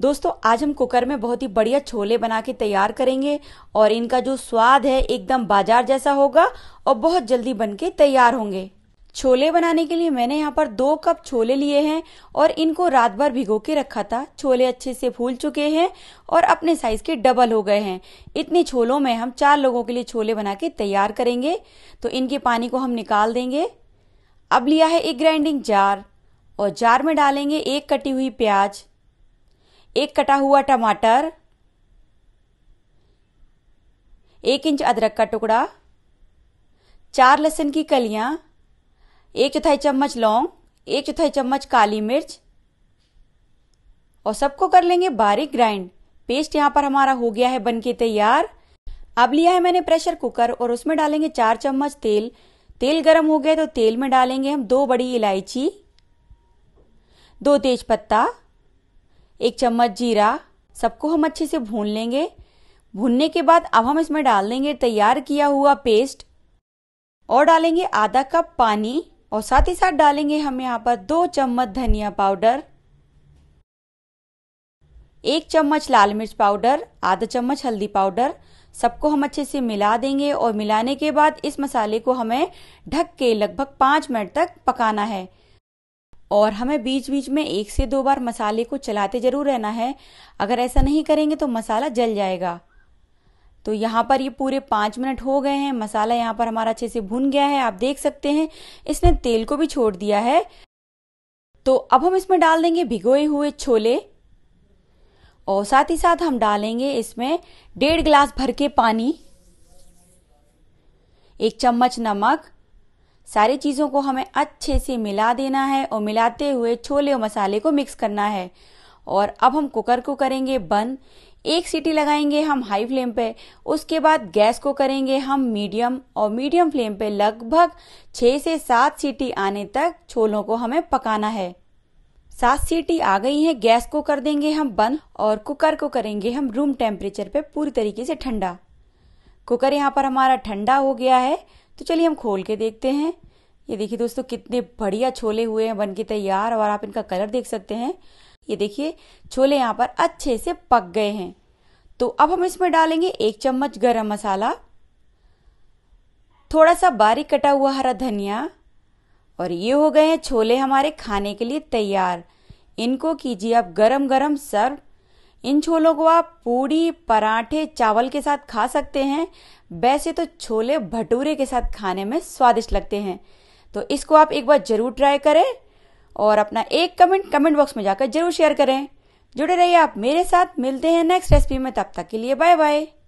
दोस्तों आज हम कुकर में बहुत ही बढ़िया छोले बना के तैयार करेंगे और इनका जो स्वाद है एकदम बाजार जैसा होगा और बहुत जल्दी बन के तैयार होंगे छोले बनाने के लिए मैंने यहाँ पर दो कप छोले लिए हैं और इनको रात भर भिगो के रखा था छोले अच्छे से फूल चुके हैं और अपने साइज के डबल हो गए हैं इतने छोलों में हम चार लोगों के लिए छोले बना के तैयार करेंगे तो इनके पानी को हम निकाल देंगे अब लिया है एक ग्राइंडिंग जार और जार में डालेंगे एक कटी हुई प्याज एक कटा हुआ टमाटर एक इंच अदरक का टुकड़ा चार लहसुन की कलियां एक चौथाई चम्मच लौंग एक चौथाई चम्मच काली मिर्च और सबको कर लेंगे बारीक ग्राइंड पेस्ट यहाँ पर हमारा हो गया है बनके तैयार अब लिया है मैंने प्रेशर कुकर और उसमें डालेंगे चार चम्मच तेल तेल गर्म हो गया तो तेल में डालेंगे हम दो बड़ी इलायची दो तेज पत्ता एक चम्मच जीरा सबको हम अच्छे से भून लेंगे भूनने के बाद अब हम इसमें डाल देंगे तैयार किया हुआ पेस्ट और डालेंगे आधा कप पानी और साथ ही साथ डालेंगे हम यहाँ पर दो चम्मच धनिया पाउडर एक चम्मच लाल मिर्च पाउडर आधा चम्मच हल्दी पाउडर सबको हम अच्छे से मिला देंगे और मिलाने के बाद इस मसाले को हमें ढक के लगभग पांच मिनट तक पकाना है और हमें बीच बीच में एक से दो बार मसाले को चलाते ज़रूर रहना है अगर ऐसा नहीं करेंगे तो मसाला जल जाएगा तो यहाँ पर ये पूरे पाँच मिनट हो गए हैं मसाला यहाँ पर हमारा अच्छे से भुन गया है आप देख सकते हैं इसने तेल को भी छोड़ दिया है तो अब हम इसमें डाल देंगे भिगोए हुए छोले और साथ ही साथ हम डालेंगे इसमें डेढ़ गिलास भर के पानी एक चम्मच नमक सारी चीज़ों को हमें अच्छे से मिला देना है और मिलाते हुए छोले और मसाले को मिक्स करना है और अब हम कुकर को करेंगे बंद एक सीटी लगाएंगे हम हाई फ्लेम पे उसके बाद गैस को करेंगे हम मीडियम और मीडियम फ्लेम पे लगभग छह से सात सीटी आने तक छोलों को हमें पकाना है सात सीटी आ गई है गैस को कर देंगे हम बंद और कुकर को करेंगे हम रूम टेम्परेचर पे पूरी तरीके से ठंडा कुकर यहाँ पर हमारा ठंडा हो गया है तो चलिए हम खोल के देखते हैं ये देखिए दोस्तों कितने बढ़िया छोले हुए हैं बन के तैयार और आप इनका कलर देख सकते हैं ये देखिए छोले यहाँ पर अच्छे से पक गए हैं तो अब हम इसमें डालेंगे एक चम्मच गरम मसाला थोड़ा सा बारीक कटा हुआ हरा धनिया और ये हो गए हैं छोले हमारे खाने के लिए तैयार इनको कीजिए आप गरम गरम सर्व इन छोलों को आप पूरी पराठे चावल के साथ खा सकते हैं वैसे तो छोले भटूरे के साथ खाने में स्वादिष्ट लगते हैं तो इसको आप एक बार ज़रूर ट्राई करें और अपना एक कमेंट कमेंट बॉक्स में जाकर जरूर शेयर करें जुड़े रहिए आप मेरे साथ मिलते हैं नेक्स्ट रेसिपी में तब तक के लिए बाय बाय